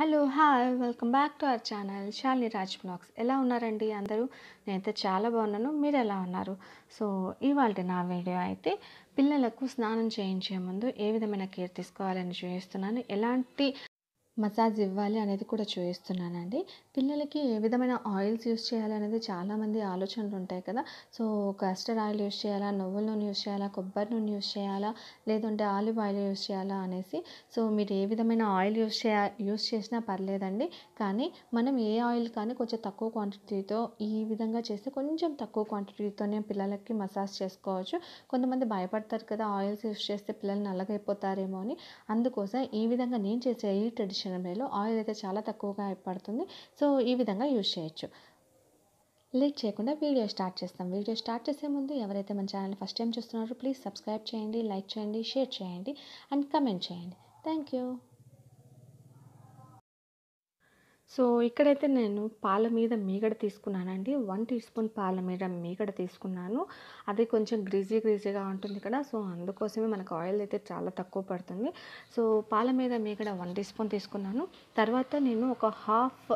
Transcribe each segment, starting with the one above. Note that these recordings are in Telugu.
hello hi welcome back to our channel Shali Raj vlogs ఎలా ఉన్నారండి అందరూ నేనైతే చాలా బాగున్నాను మీరు ఎలా ఉన్నారు సో ఇవాళ నా వీడియో అయితే పిల్లలకు స్నానం చేయించే ముందు ఏ విధమైన కేర్ తీసుకోవాలని చూపిస్తున్నాను ఎలాంటి మసాజ్ ఇవ్వాలి అనేది కూడా చూపిస్తున్నానండి పిల్లలకి ఏ విధమైన ఆయిల్స్ యూస్ చేయాలి అనేది చాలామంది ఆలోచనలు ఉంటాయి కదా సో కస్టర్డ్ ఆయిల్ యూస్ చేయాలా నువ్వుల నూనె యూస్ చేయాలా కొబ్బరి నూనె యూస్ చేయాలా లేదంటే ఆలివ్ ఆయిల్ యూస్ చేయాలా అనేసి సో మీరు ఏ విధమైన ఆయిల్ యూస్ చేయ యూస్ చేసినా పర్లేదండి కానీ మనం ఏ ఆయిల్ కానీ కొంచెం తక్కువ క్వాంటిటీతో ఈ విధంగా చేస్తే కొంచెం తక్కువ క్వాంటిటీతోనే పిల్లలకి మసాజ్ చేసుకోవచ్చు కొంతమంది భయపడతారు కదా ఆయిల్స్ యూస్ చేస్తే పిల్లలు నల్లగైపోతారేమో అని అందుకోసం ఈ విధంగా నేను చేసే ఈ ట్రెడిషన్ శనగలో ఆయిల్ అయితే చాలా తక్కువగా ఏర్పడుతుంది సో ఈ విధంగా యూజ్ చేయొచ్చు లేట్ చేయకుండా వీడియో స్టార్ట్ చేస్తాం వీడియో స్టార్ట్ చేసే ముందు ఎవరైతే మన ఛానల్ ఫస్ట్ టైం చూస్తున్నారో ప్లీజ్ సబ్స్క్రైబ్ చేయండి లైక్ చేయండి షేర్ చేయండి అండ్ కమెంట్ చేయండి థ్యాంక్ యూ సో ఇక్కడైతే నేను పాల మీద మీగడ తీసుకున్నానండి వన్ టీ స్పూన్ పాల మీద మీగడ తీసుకున్నాను అది కొంచెం గ్రీజీ గ్రీజీగా ఉంటుంది కదా సో అందుకోసమే మనకు ఆయిల్ అయితే చాలా తక్కువ పడుతుంది సో పాల మీద మీగడ వన్ టీ స్పూన్ తీసుకున్నాను తర్వాత నేను ఒక హాఫ్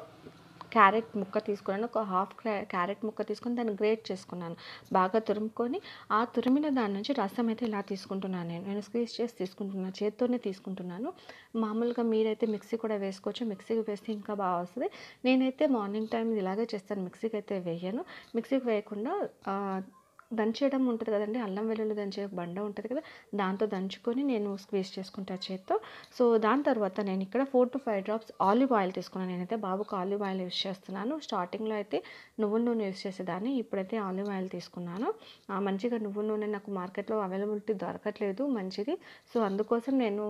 క్యారెట్ ముక్క తీసుకున్నాను ఒక హాఫ్ క్యారెట్ ముక్క తీసుకొని దాన్ని గ్రేట్ చేసుకున్నాను బాగా తురుముకొని ఆ తురిమిన దాని నుంచి రసం అయితే ఇలా తీసుకుంటున్నాను నేను నేను స్క్వీజ్ చేసి తీసుకుంటున్నాను చేత్తోనే తీసుకుంటున్నాను మామూలుగా మీరైతే మిక్సీ కూడా వేసుకోవచ్చు మిక్సీకి వేస్తే ఇంకా బాగా వస్తుంది నేనైతే మార్నింగ్ టైం ఇలాగే చేస్తాను మిక్సీకి అయితే వేయను మిక్సీకి వేయకుండా దంచేయడం ఉంటుంది కదండి అల్లం వెల్లుల్లి దంచే బండ ఉంటుంది కదా దాంతో దంచుకొని నేను స్క్వీజ్ చేసుకుంటా చేత్తో సో దాని తర్వాత నేను ఇక్కడ four to five drops olive oil తీసుకున్నాను నేనైతే బాబుకు ఆలివ్ ఆయిల్ యూస్ చేస్తున్నాను స్టార్టింగ్లో అయితే నువ్వుల నూనె యూస్ చేసేదాన్ని ఇప్పుడైతే ఆలివ్ ఆయిల్ తీసుకున్నాను మంచిగా నువ్వుల నూనె నాకు మార్కెట్లో అవైలబిలిటీ దొరకట్లేదు మంచిది సో అందుకోసం నేను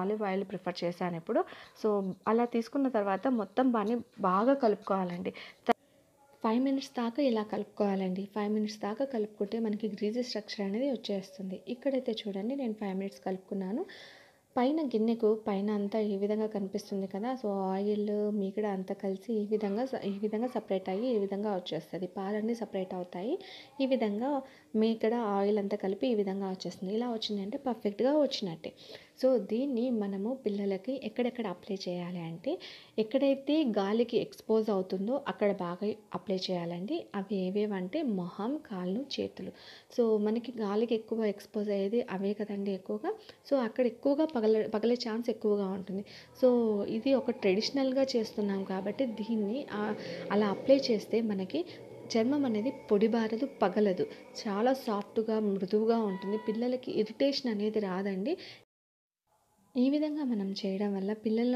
ఆలివ్ ఆయిల్ ప్రిఫర్ చేశాను ఇప్పుడు సో అలా తీసుకున్న తర్వాత మొత్తం బాగా బాగా కలుపుకోవాలండి ఫైవ్ మినిట్స్ దాకా ఇలా కలుపుకోవాలండి ఫైవ్ మినిట్స్ దాకా కలుపుకుంటే మనకి గ్రీజి స్ట్రక్చర్ అనేది వచ్చేస్తుంది ఇక్కడైతే చూడండి నేను ఫైవ్ మినిట్స్ కలుపుకున్నాను పైన గిన్నెకు పైన అంతా ఈ విధంగా కనిపిస్తుంది కదా సో ఆయిల్ మీగడ అంతా కలిసి ఈ విధంగా ఈ విధంగా సపరేట్ అయ్యి ఈ విధంగా వచ్చేస్తుంది పాలన్నీ సపరేట్ అవుతాయి ఈ విధంగా మీగడ ఆయిల్ అంతా కలిపి ఈ విధంగా వచ్చేస్తుంది ఇలా వచ్చిందంటే పర్ఫెక్ట్గా వచ్చినట్టే సో దీన్ని మనము పిల్లలకి ఎక్కడెక్కడ అప్లై చేయాలి అంటే ఎక్కడైతే గాలికి ఎక్స్పోజ్ అవుతుందో అక్కడ బాగా అప్లై చేయాలండి అవి ఏవేవంటే మొహం కాళ్ళు చేతులు సో మనకి గాలికి ఎక్కువ ఎక్స్పోజ్ అయ్యేది అవే కదండి ఎక్కువగా సో అక్కడ ఎక్కువగా పగల పగలే ఛాన్స్ ఎక్కువగా ఉంటుంది సో ఇది ఒక ట్రెడిషనల్గా చేస్తున్నాం కాబట్టి దీన్ని అలా అప్లై చేస్తే మనకి చర్మం అనేది పొడిబారదు పగలదు చాలా సాఫ్ట్గా మృదువుగా ఉంటుంది పిల్లలకి ఇరిటేషన్ అనేది రాదండి ఈ విధంగా మనం చేయడం వల్ల పిల్లల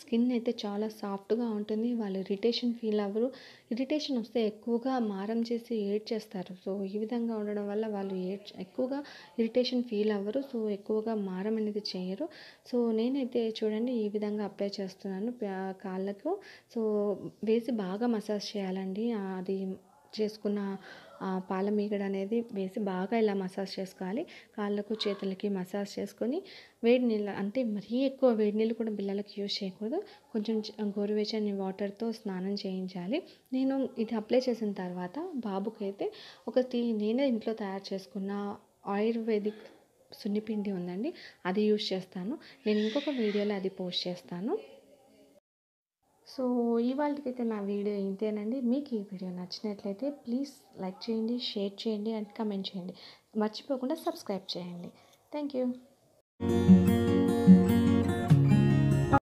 స్కిన్ అయితే చాలా సాఫ్ట్గా ఉంటుంది వాళ్ళు ఇరిటేషన్ ఫీల్ అవ్వరు ఇరిటేషన్ వస్తే ఎక్కువగా మారం చేసి ఏడ్ చేస్తారు సో ఈ విధంగా ఉండడం వల్ల వాళ్ళు ఏడ్ ఎక్కువగా ఇరిటేషన్ ఫీల్ అవ్వరు సో ఎక్కువగా మారం అనేది చేయరు సో నేనైతే చూడండి ఈ విధంగా అప్లై చేస్తున్నాను కాళ్ళకు సో వేసి బాగా మసాజ్ చేయాలండి అది చేసుకున్న పాల మీగడ అనేది వేసి బాగా ఇలా మసాజ్ చేసుకోవాలి కాళ్ళకు చేతులకి మసాజ్ చేసుకొని వేడి నీళ్ళు అంటే మరీ ఎక్కువ వేడి నీళ్ళు కూడా పిల్లలకు యూజ్ చేయకూడదు కొంచెం గోరువెచ్చని వాటర్తో స్నానం చేయించాలి నేను ఇది అప్లై చేసిన తర్వాత బాబుకైతే ఒకటి నేనే ఇంట్లో తయారు చేసుకున్న ఆయుర్వేదిక్ సున్నిపిండి ఉందండి అది యూజ్ చేస్తాను నేను ఇంకొక వీడియోలో అది పోస్ట్ చేస్తాను సో ఇవాళకైతే నా వీడియో ఇంతేనండి మీకు ఈ వీడియో నచ్చినట్లయితే ప్లీజ్ లైక్ చేయండి షేర్ చేయండి అండ్ కమెంట్ చేయండి మర్చిపోకుండా సబ్స్క్రైబ్ చేయండి థ్యాంక్ యూ